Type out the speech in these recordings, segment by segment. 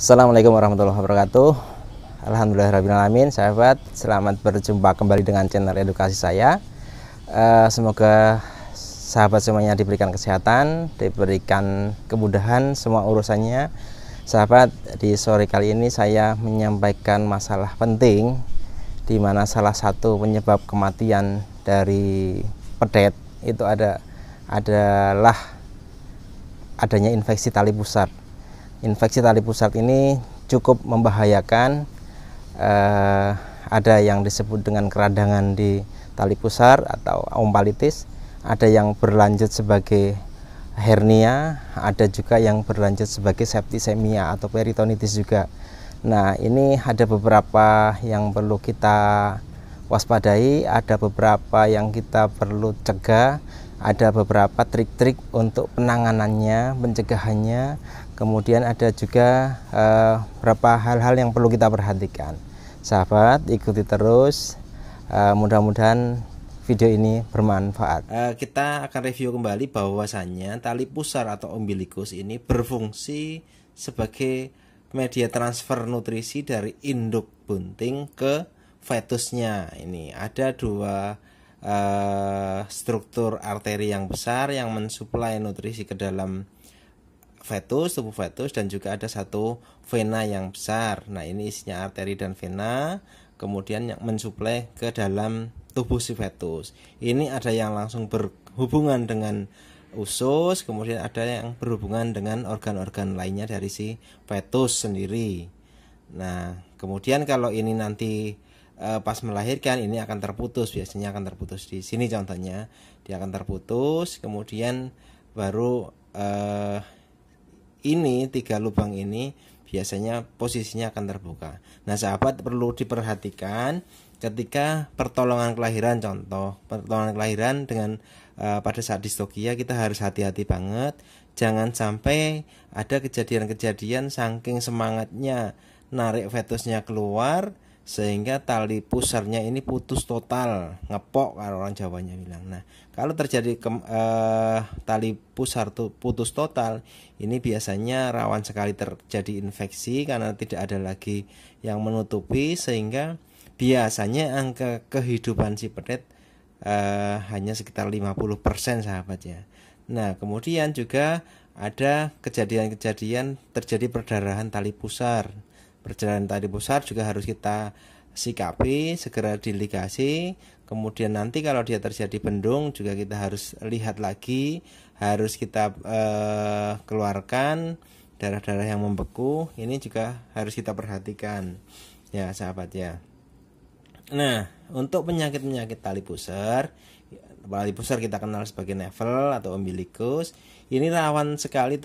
Assalamualaikum warahmatullahi wabarakatuh Alhamdulillahirrahmanirrahim Sahabat, selamat berjumpa kembali dengan channel edukasi saya eh, Semoga sahabat semuanya diberikan kesehatan Diberikan kemudahan semua urusannya Sahabat, di sore kali ini saya menyampaikan masalah penting di mana salah satu penyebab kematian dari pedet itu ada adalah adanya infeksi tali pusat infeksi tali pusat ini cukup membahayakan eh, ada yang disebut dengan keradangan di tali pusar atau ompalitis ada yang berlanjut sebagai hernia ada juga yang berlanjut sebagai septisemia atau peritonitis juga nah ini ada beberapa yang perlu kita waspadai ada beberapa yang kita perlu cegah ada beberapa trik-trik untuk penanganannya, pencegahannya. Kemudian ada juga uh, beberapa hal-hal yang perlu kita perhatikan. Sahabat, ikuti terus. Uh, mudah-mudahan video ini bermanfaat. Uh, kita akan review kembali bahwasannya tali pusar atau umbilikus ini berfungsi sebagai media transfer nutrisi dari induk bunting ke fetusnya. Ini ada dua uh, struktur arteri yang besar yang mensuplai nutrisi ke dalam fetus, tubuh fetus dan juga ada satu vena yang besar. Nah, ini isinya arteri dan vena, kemudian yang mensuplai ke dalam tubuh si fetus. Ini ada yang langsung berhubungan dengan usus, kemudian ada yang berhubungan dengan organ-organ lainnya dari si fetus sendiri. Nah, kemudian kalau ini nanti Eh, pas melahirkan ini akan terputus biasanya akan terputus di sini contohnya dia akan terputus kemudian baru eh, ini tiga lubang ini biasanya posisinya akan terbuka nah sahabat perlu diperhatikan ketika pertolongan kelahiran contoh pertolongan kelahiran dengan eh, pada saat distokia kita harus hati-hati banget jangan sampai ada kejadian-kejadian saking semangatnya narik fetusnya keluar sehingga tali pusarnya ini putus total ngepok kalau orang Jawanya bilang nah kalau terjadi ke, eh, tali pusar tuh putus total ini biasanya rawan sekali terjadi infeksi karena tidak ada lagi yang menutupi sehingga biasanya angka kehidupan si petet eh, hanya sekitar 50% sahabat ya nah kemudian juga ada kejadian-kejadian terjadi perdarahan tali pusar perjalanan tadi besar juga harus kita sikapi segera diligasi kemudian nanti kalau dia terjadi bendung juga kita harus lihat lagi harus kita eh, keluarkan darah-darah yang membeku ini juga harus kita perhatikan ya sahabat ya nah untuk penyakit-penyakit tali pusar tali pusar kita kenal sebagai nevel atau umbilikus ini rawan sekali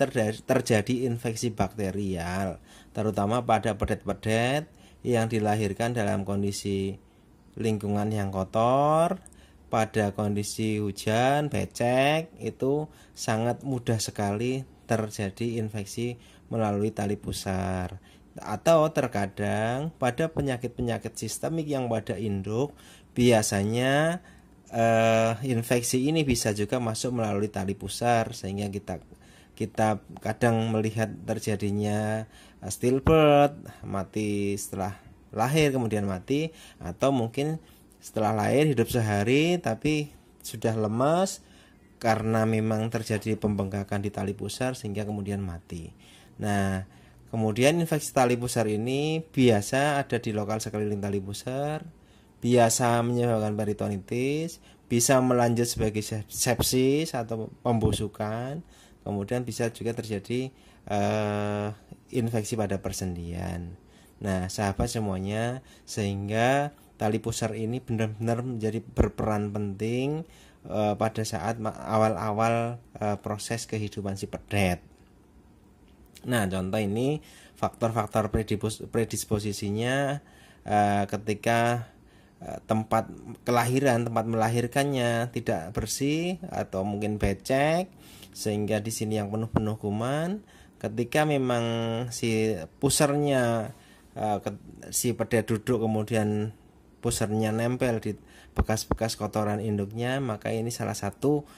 terjadi infeksi bakterial terutama pada pedet-pedet yang dilahirkan dalam kondisi lingkungan yang kotor, pada kondisi hujan, becek, itu sangat mudah sekali terjadi infeksi melalui tali pusar. Atau terkadang pada penyakit-penyakit sistemik yang pada induk biasanya eh, infeksi ini bisa juga masuk melalui tali pusar sehingga kita kita kadang melihat terjadinya eh, stillbirth mati setelah lahir kemudian mati atau mungkin setelah lahir hidup sehari tapi sudah lemas karena memang terjadi pembengkakan di tali pusar sehingga kemudian mati. Nah, kemudian infeksi tali pusar ini biasa ada di lokal sekeliling tali pusar, biasa menyebabkan peritonitis, bisa melanjut sebagai sepsis atau pembusukan, Kemudian bisa juga terjadi uh, infeksi pada persendian. Nah, sahabat semuanya, sehingga tali pusar ini benar-benar menjadi berperan penting uh, pada saat awal-awal uh, proses kehidupan si pedet. Nah, contoh ini faktor-faktor predisposisinya uh, ketika tempat kelahiran, tempat melahirkannya tidak bersih atau mungkin becek, sehingga di sini yang penuh-penuh kuman ketika memang si pusernya eh, si peda duduk kemudian pusernya nempel di bekas-bekas kotoran induknya maka ini salah satu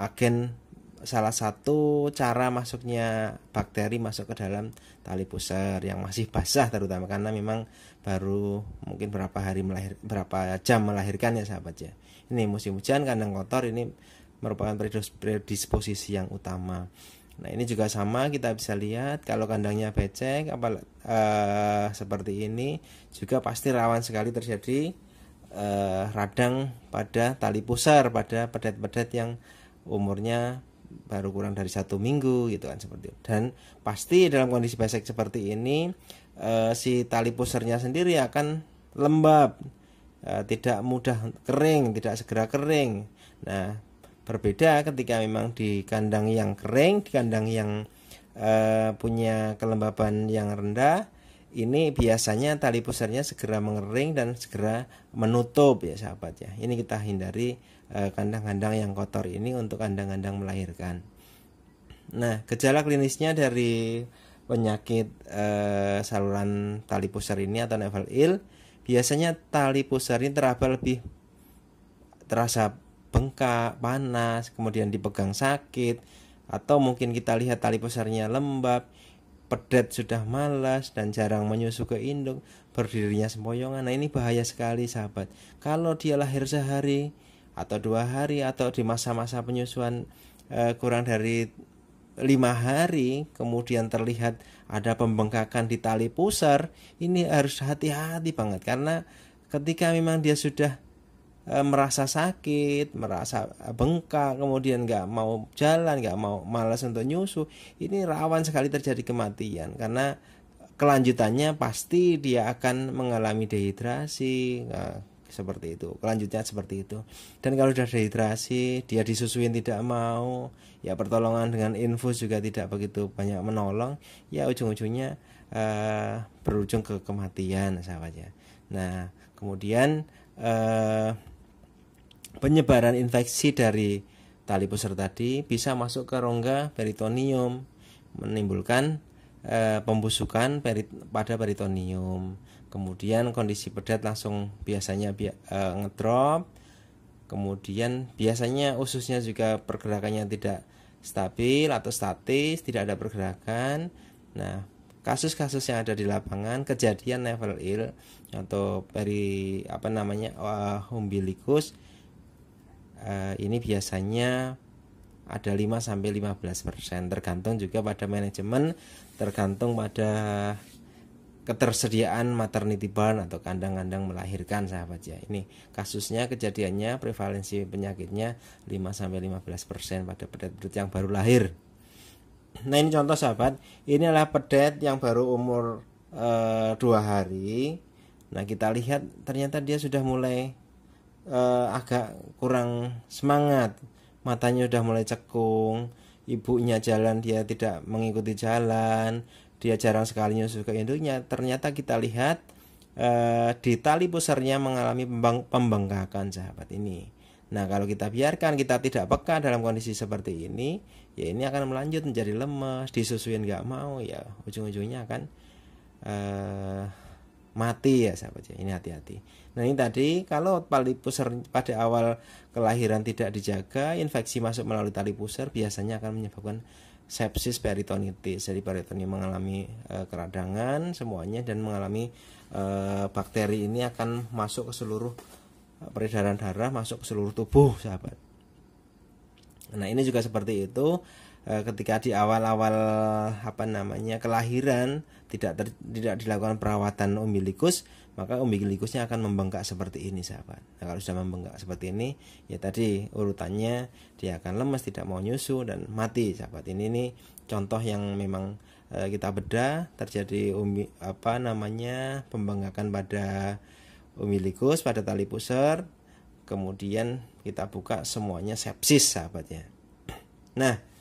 agen salah satu cara masuknya bakteri masuk ke dalam tali pusar yang masih basah terutama karena memang baru mungkin berapa hari melahir berapa jam melahirkan ya sahabat ya ini musim hujan kandang kotor ini merupakan predisposisi yang utama. Nah ini juga sama kita bisa lihat kalau kandangnya becek apa eh, seperti ini juga pasti rawan sekali terjadi eh, radang pada tali pusar pada pedet-pedet yang umurnya baru kurang dari satu minggu gitu kan seperti itu. dan pasti dalam kondisi becek seperti ini eh, si tali pusarnya sendiri akan lembab eh, tidak mudah kering tidak segera kering nah berbeda ketika memang di kandang yang kering di kandang yang eh, punya kelembaban yang rendah ini biasanya tali pusarnya segera mengering dan segera menutup ya sahabat ya ini kita hindari eh, kandang-kandang eh, yang kotor ini untuk kandang-kandang melahirkan nah gejala klinisnya dari penyakit eh, saluran tali pusar ini atau nevel il biasanya tali pusar ini teraba lebih terasa bengkak, panas, kemudian dipegang sakit, atau mungkin kita lihat tali pusarnya lembab, pedet sudah malas dan jarang menyusu ke induk, berdirinya sempoyongan. Nah ini bahaya sekali sahabat. Kalau dia lahir sehari atau dua hari atau di masa-masa penyusuan eh, kurang dari lima hari kemudian terlihat ada pembengkakan di tali pusar ini harus hati-hati banget karena ketika memang dia sudah Eh, merasa sakit, merasa eh, bengkak, kemudian nggak mau jalan, nggak mau malas untuk nyusu, ini rawan sekali terjadi kematian karena kelanjutannya pasti dia akan mengalami dehidrasi nah, seperti itu kelanjutnya seperti itu dan kalau sudah dehidrasi dia disusuin tidak mau ya pertolongan dengan infus juga tidak begitu banyak menolong ya ujung-ujungnya eh, berujung ke kematian sahabatnya. nah kemudian eh, penyebaran infeksi dari tali pusar tadi bisa masuk ke rongga peritonium menimbulkan e, pembusukan perit, pada peritonium kemudian kondisi pedat langsung biasanya bi, e, eh, ngedrop kemudian biasanya ususnya juga pergerakannya tidak stabil atau statis tidak ada pergerakan nah kasus-kasus yang ada di lapangan kejadian level ill atau peri apa namanya uh, umbilikus uh, ini biasanya ada 5 sampai 15% tergantung juga pada manajemen, tergantung pada ketersediaan maternity barn atau kandang-kandang melahirkan sahabat ya. Ini kasusnya kejadiannya prevalensi penyakitnya 5 sampai 15% pada pedet-pedet yang baru lahir. Nah, ini contoh sahabat, ini adalah pedet yang baru umur e, dua hari. Nah, kita lihat ternyata dia sudah mulai uh, agak kurang semangat matanya sudah mulai cekung ibunya jalan dia tidak mengikuti jalan dia jarang sekali nyusuh ke induknya ternyata kita lihat uh, di tali pusarnya mengalami pembang pembengkakan sahabat ini nah kalau kita biarkan kita tidak peka dalam kondisi seperti ini ya ini akan melanjut menjadi lemes disusuin nggak mau ya ujung-ujungnya akan uh, mati ya sahabat ya. Ini hati-hati. Nah ini tadi kalau tali pusar pada awal kelahiran tidak dijaga, infeksi masuk melalui tali pusar biasanya akan menyebabkan sepsis peritonitis. Jadi peritoneum mengalami e, keradangan semuanya dan mengalami e, bakteri ini akan masuk ke seluruh e, peredaran darah, masuk ke seluruh tubuh, sahabat. Nah, ini juga seperti itu Eh, ketika di awal-awal apa namanya kelahiran tidak ter, tidak dilakukan perawatan umbilikus maka umbilikusnya akan membengkak seperti ini sahabat nah, kalau sudah membengkak seperti ini ya tadi urutannya dia akan lemas tidak mau nyusu dan mati sahabat ini nih contoh yang memang e, kita bedah terjadi umbi apa namanya pembengkakan pada umbilikus pada tali pusar kemudian kita buka semuanya sepsis sahabatnya nah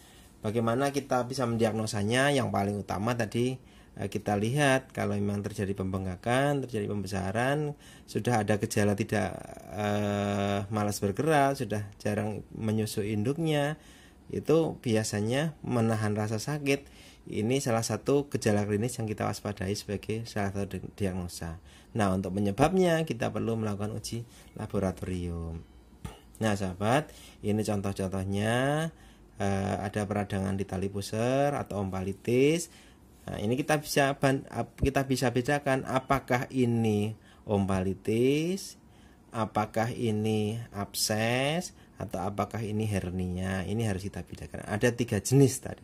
Bagaimana kita bisa mendiagnosanya? Yang paling utama tadi eh, kita lihat kalau memang terjadi pembengkakan, terjadi pembesaran, sudah ada gejala tidak eh, malas bergerak, sudah jarang menyusu induknya, itu biasanya menahan rasa sakit. Ini salah satu gejala klinis yang kita waspadai sebagai salah satu diagnosa. Nah, untuk penyebabnya kita perlu melakukan uji laboratorium. Nah, sahabat, ini contoh-contohnya Eh, ada peradangan di tali pusar atau ombalitis. Nah, ini kita bisa kita bisa bedakan apakah ini ombalitis, apakah ini abses atau apakah ini hernia. Ini harus kita bedakan. Ada tiga jenis tadi.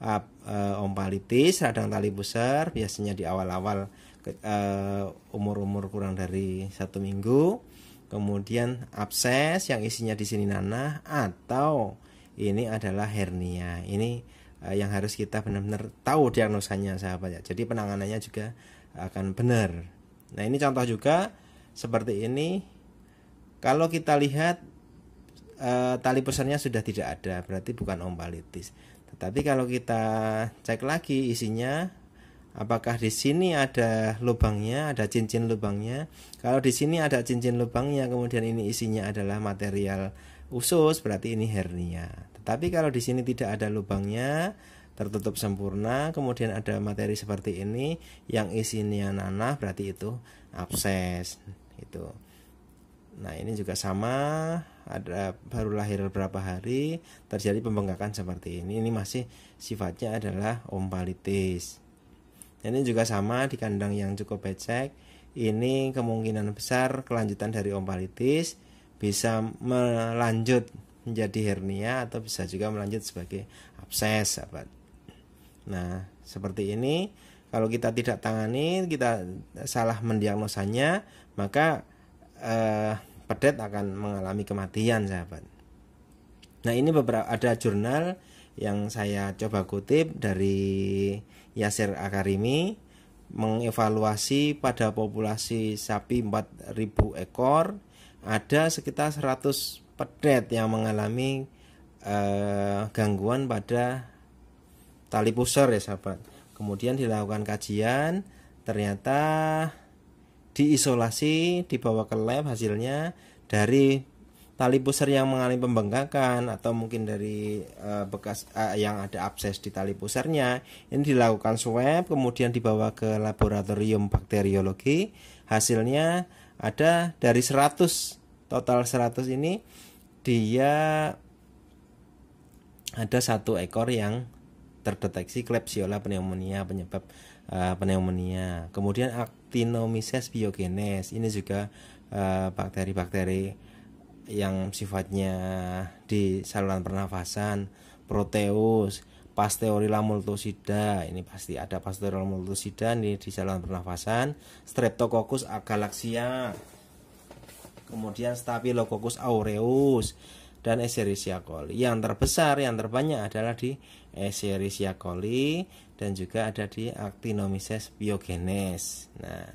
Uh, eh, ompalitis, radang tali pusar biasanya di awal-awal eh, umur-umur kurang dari satu minggu kemudian abses yang isinya di sini nanah atau ini adalah hernia ini uh, yang harus kita benar-benar tahu diagnosanya sahabat ya jadi penanganannya juga akan benar nah ini contoh juga seperti ini kalau kita lihat uh, tali pusarnya sudah tidak ada berarti bukan ombalitis tetapi kalau kita cek lagi isinya apakah di sini ada lubangnya, ada cincin lubangnya. Kalau di sini ada cincin lubangnya, kemudian ini isinya adalah material usus, berarti ini hernia. Tapi kalau di sini tidak ada lubangnya, tertutup sempurna, kemudian ada materi seperti ini yang isinya nanah berarti itu abses itu. Nah, ini juga sama, ada baru lahir berapa hari terjadi pembengkakan seperti ini. Ini masih sifatnya adalah ompalitis. Ini juga sama di kandang yang cukup becek. Ini kemungkinan besar kelanjutan dari ompalitis bisa melanjut menjadi hernia atau bisa juga melanjut sebagai abses sahabat. Nah, seperti ini kalau kita tidak tangani, kita salah mendiagnosanya, maka eh, pedet akan mengalami kematian sahabat. Nah, ini beberapa ada jurnal yang saya coba kutip dari Yasir Akarimi mengevaluasi pada populasi sapi 4000 ekor ada sekitar 100 pedet yang mengalami uh, gangguan pada tali pusar ya sahabat kemudian dilakukan kajian ternyata diisolasi dibawa ke lab hasilnya dari tali pusar yang mengalami pembengkakan atau mungkin dari uh, bekas uh, yang ada abses di tali pusarnya ini dilakukan swab kemudian dibawa ke laboratorium bakteriologi hasilnya ada dari 100 total 100 ini dia ada satu ekor yang terdeteksi Klebsiella pneumonia penyebab uh, pneumonia. Kemudian Actinomyces biogenes ini juga eh, bakteri-bakteri uh, yang sifatnya di saluran pernafasan, Proteus, Pasteurilla multosida. Ini pasti ada Pasteurilla multosida di saluran pernafasan, Streptococcus agalaxia kemudian Staphylococcus aureus dan Escherichia coli. Yang terbesar, yang terbanyak adalah di Escherichia coli dan juga ada di Actinomyces biogenes. Nah,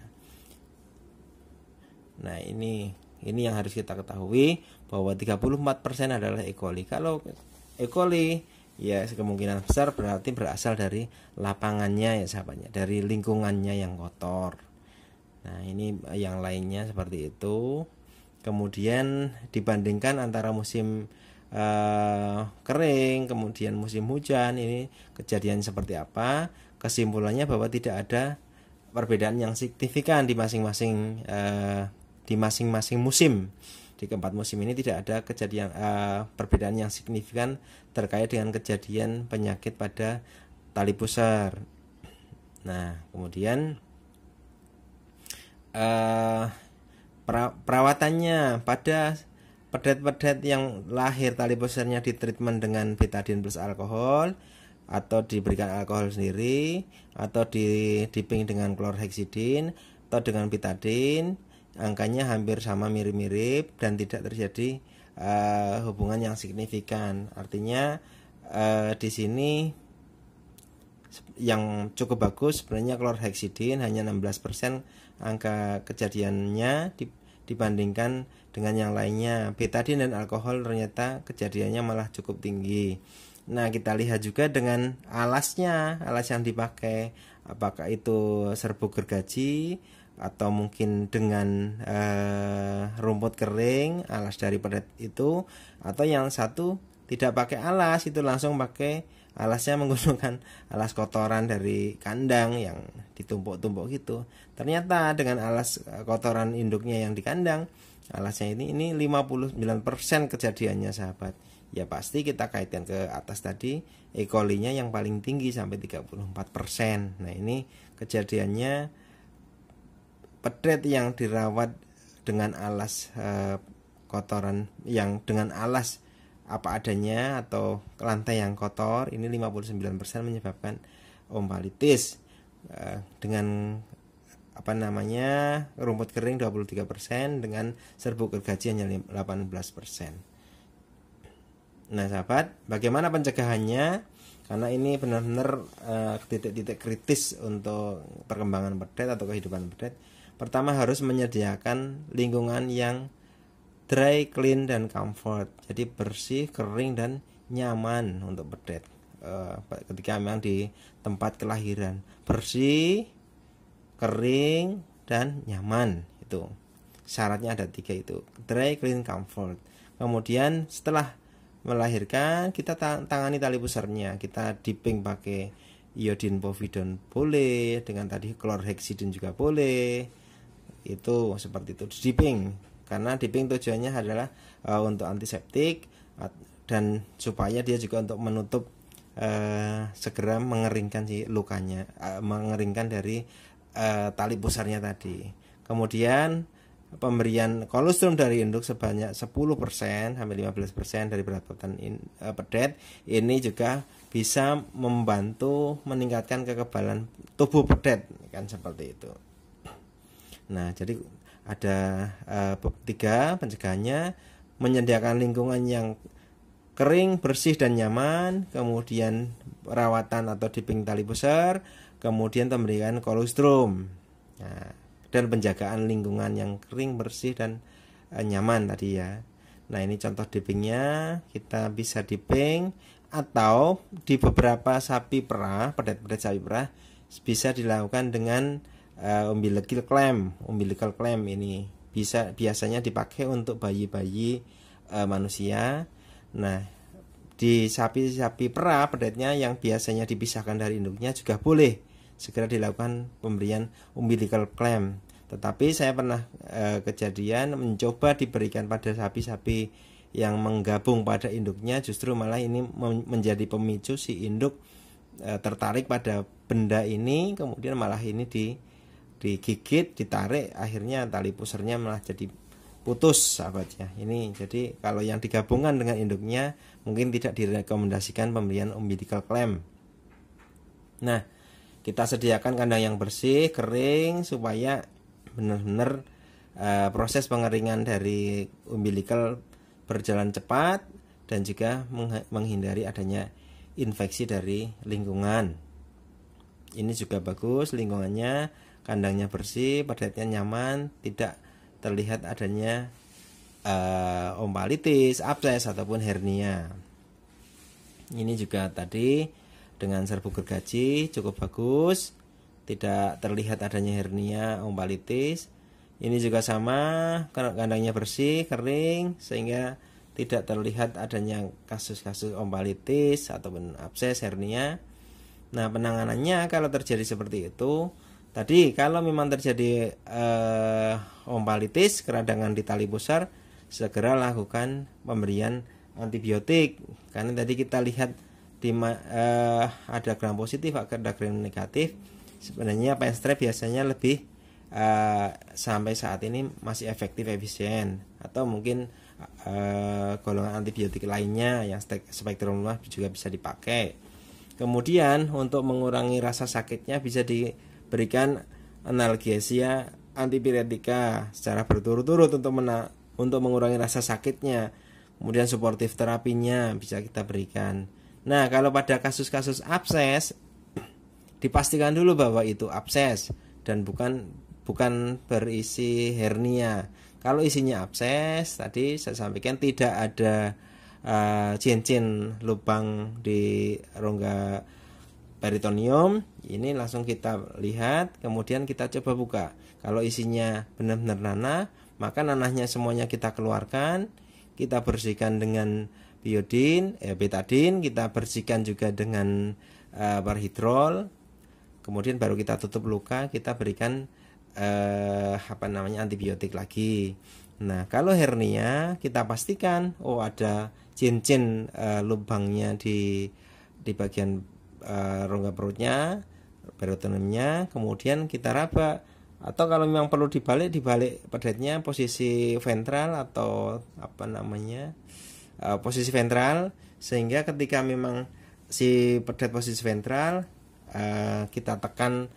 nah ini ini yang harus kita ketahui bahwa 34% adalah E. coli. Kalau E. coli ya kemungkinan besar berarti berasal dari lapangannya ya sahabatnya, dari lingkungannya yang kotor. Nah, ini yang lainnya seperti itu kemudian dibandingkan antara musim uh, kering kemudian musim hujan ini kejadian seperti apa kesimpulannya bahwa tidak ada perbedaan yang signifikan di masing-masing uh, di masing-masing musim di keempat musim ini tidak ada kejadian uh, perbedaan yang signifikan terkait dengan kejadian penyakit pada tali pusar nah kemudian uh, perawatannya pada pedet-pedet yang lahir tali di treatment dengan betadine plus alkohol atau diberikan alkohol sendiri atau di diping dengan klorheksidin atau dengan betadine angkanya hampir sama mirip-mirip dan tidak terjadi uh, hubungan yang signifikan artinya uh, di sini yang cukup bagus sebenarnya klorheksidin hanya 16% angka kejadiannya dibandingkan dengan yang lainnya. Betadin dan alkohol ternyata kejadiannya malah cukup tinggi. Nah, kita lihat juga dengan alasnya, alas yang dipakai apakah itu serbuk gergaji atau mungkin dengan eh, rumput kering, alas dari pelet itu atau yang satu tidak pakai alas itu langsung pakai alasnya menggunakan alas kotoran dari kandang yang ditumpuk-tumpuk gitu ternyata dengan alas eh, kotoran induknya yang di kandang alasnya ini ini 59% kejadiannya sahabat ya pasti kita kaitkan ke atas tadi E. yang paling tinggi sampai 34%. Nah, ini kejadiannya pedet yang dirawat dengan alas e, kotoran yang dengan alas apa adanya atau lantai yang kotor ini 59% menyebabkan ombalitis eh, dengan apa namanya rumput kering 23% dengan serbuk gergaji hanya 18%. Nah, sahabat, bagaimana pencegahannya? Karena ini benar-benar eh, titik-titik uh, kritis untuk perkembangan pedet atau kehidupan pedet. Pertama harus menyediakan lingkungan yang dry, clean, dan comfort. Jadi bersih, kering, dan nyaman untuk bedet uh, eh, ketika memang di tempat kelahiran. Bersih, kering, dan nyaman itu. Syaratnya ada tiga itu. Dry, clean, comfort. Kemudian setelah melahirkan kita tangani tali pusarnya kita dipping pakai iodin povidon boleh dengan tadi klorheksidin juga boleh itu seperti itu diping karena dipping tujuannya adalah uh, untuk antiseptik dan supaya dia juga untuk menutup uh, segera mengeringkan si lukanya uh, mengeringkan dari uh, tali pusarnya tadi kemudian pemberian kolostrum dari induk sebanyak 10% sampai 15% dari berat badan in, uh, pedet ini juga bisa membantu meningkatkan kekebalan tubuh pedet kan seperti itu. Nah, jadi ada uh, tiga pencegahannya menyediakan lingkungan yang kering, bersih dan nyaman, kemudian perawatan atau diping tali besar, kemudian pemberian kolostrum nah, dan penjagaan lingkungan yang kering, bersih dan uh, nyaman tadi ya. Nah ini contoh dipingnya kita bisa diping atau di beberapa sapi perah, pedet-pedet sapi perah bisa dilakukan dengan uh, eh, umbilical clamp. Umbilical clamp ini bisa biasanya dipakai untuk bayi-bayi uh, manusia. Nah, di sapi-sapi perah pedetnya yang biasanya dipisahkan dari induknya juga boleh segera dilakukan pemberian umbilical clamp. Tetapi saya pernah e, kejadian mencoba diberikan pada sapi-sapi yang menggabung pada induknya justru malah ini menjadi pemicu si induk e, tertarik pada benda ini kemudian malah ini di digigit ditarik akhirnya tali pusernya malah jadi putus sahabatnya ini jadi kalau yang digabungkan dengan induknya mungkin tidak direkomendasikan pembelian umbilical clamp nah kita sediakan kandang yang bersih kering supaya benar-benar e, proses pengeringan dari umbilical berjalan cepat dan juga menghindari adanya infeksi dari lingkungan ini juga bagus lingkungannya kandangnya bersih, padatnya nyaman, tidak terlihat adanya uh, ompalitis, abses ataupun hernia. Ini juga tadi dengan serbuk gergaji cukup bagus, tidak terlihat adanya hernia, ombalitis. Ini juga sama, kandangnya bersih, kering sehingga tidak terlihat adanya kasus-kasus ombalitis ataupun abses hernia. Nah, penanganannya kalau terjadi seperti itu, Tadi kalau memang terjadi eh, ompalitis, keradangan di tali pusar, segera lakukan pemberian antibiotik. Karena tadi kita lihat di eh, ada gram positif, ada gram negatif. Sebenarnya penstrep e biasanya lebih eh, sampai saat ini masih efektif efisien atau mungkin eh, golongan antibiotik lainnya yang spektrum luas juga bisa dipakai. Kemudian untuk mengurangi rasa sakitnya bisa di Berikan analgesia antipiretika secara berturut-turut untuk mena untuk mengurangi rasa sakitnya. Kemudian suportif terapinya bisa kita berikan. Nah, kalau pada kasus-kasus abses dipastikan dulu bahwa itu abses dan bukan bukan berisi hernia. Kalau isinya abses tadi saya sampaikan tidak ada uh, cincin lubang di rongga baritonium ini langsung kita lihat kemudian kita coba buka kalau isinya benar-benar nanah maka nanahnya semuanya kita keluarkan kita bersihkan dengan biodin eh, betadin kita bersihkan juga dengan eh, parhidrol kemudian baru kita tutup luka kita berikan eh, apa namanya antibiotik lagi nah kalau hernia kita pastikan oh ada cincin eh, lubangnya di di bagian uh, rongga perutnya peritoneumnya kemudian kita raba atau kalau memang perlu dibalik dibalik pedetnya posisi ventral atau apa namanya uh, posisi ventral sehingga ketika memang si pedet posisi ventral uh, kita tekan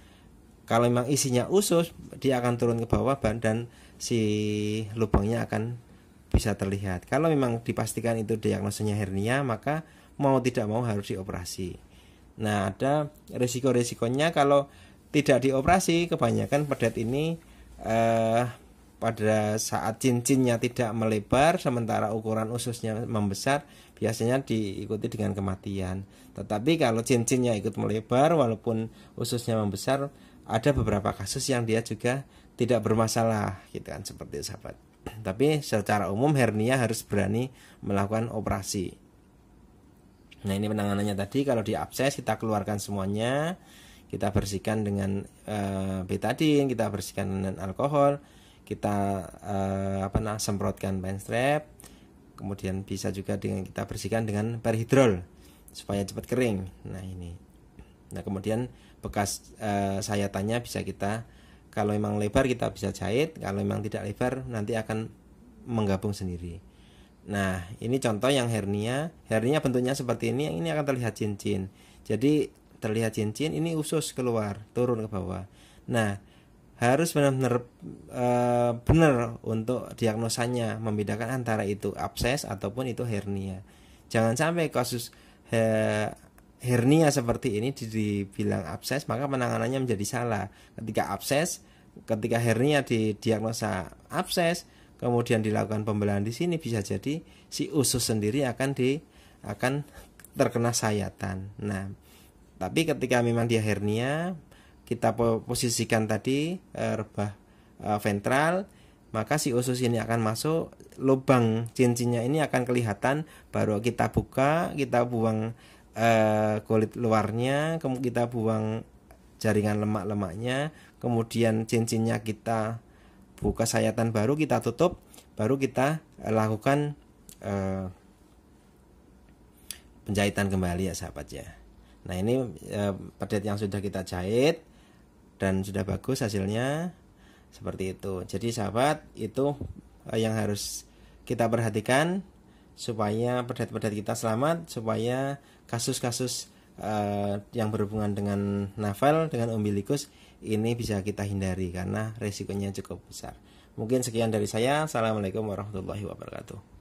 kalau memang isinya usus dia akan turun ke bawah dan si lubangnya akan bisa terlihat kalau memang dipastikan itu diagnosenya hernia maka mau tidak mau harus dioperasi Nah, ada risiko-risikonya kalau tidak dioperasi, kebanyakan pedet ini eh, pada saat cincinnya tidak melebar sementara ukuran ususnya membesar, biasanya diikuti dengan kematian. Tetapi kalau cincinnya ikut melebar walaupun ususnya membesar, ada beberapa kasus yang dia juga tidak bermasalah gitu kan seperti sahabat. Tapi secara umum hernia harus berani melakukan operasi. Nah ini penanganannya tadi kalau di abses kita keluarkan semuanya, kita bersihkan dengan e, eh, betadin, kita bersihkan dengan alkohol, kita e, apa nah semprotkan pen strap, kemudian bisa juga dengan kita bersihkan dengan perhidrol supaya cepat kering. Nah ini. Nah kemudian bekas e, sayatannya bisa kita kalau memang lebar kita bisa jahit, kalau memang tidak lebar nanti akan menggabung sendiri. Nah, ini contoh yang hernia. Hernia bentuknya seperti ini, yang ini akan terlihat cincin. Jadi terlihat cincin ini usus keluar, turun ke bawah. Nah, harus benar-benar e, benar untuk diagnosanya membedakan antara itu abses ataupun itu hernia. Jangan sampai kasus he, eh, hernia seperti ini dibilang abses, maka penanganannya menjadi salah. Ketika abses, ketika hernia didiagnosa abses, kemudian dilakukan pembelahan di sini bisa jadi si usus sendiri akan di akan terkena sayatan. Nah, tapi ketika memang dia hernia, kita posisikan tadi e, rebah eh, ventral, maka si usus ini akan masuk, lubang cincinnya ini akan kelihatan, baru kita buka, kita buang eh, kulit luarnya, kemudian kita buang jaringan lemak-lemaknya, kemudian cincinnya kita buka sayatan baru kita tutup baru kita eh, lakukan eh, penjahitan kembali ya sahabat ya nah ini eh, pedet yang sudah kita jahit dan sudah bagus hasilnya seperti itu jadi sahabat itu eh, yang harus kita perhatikan supaya pedet-pedet kita selamat supaya kasus-kasus uh, yang berhubungan dengan navel dengan umbilikus ini bisa kita hindari karena resikonya cukup besar. Mungkin sekian dari saya. Assalamualaikum warahmatullahi wabarakatuh.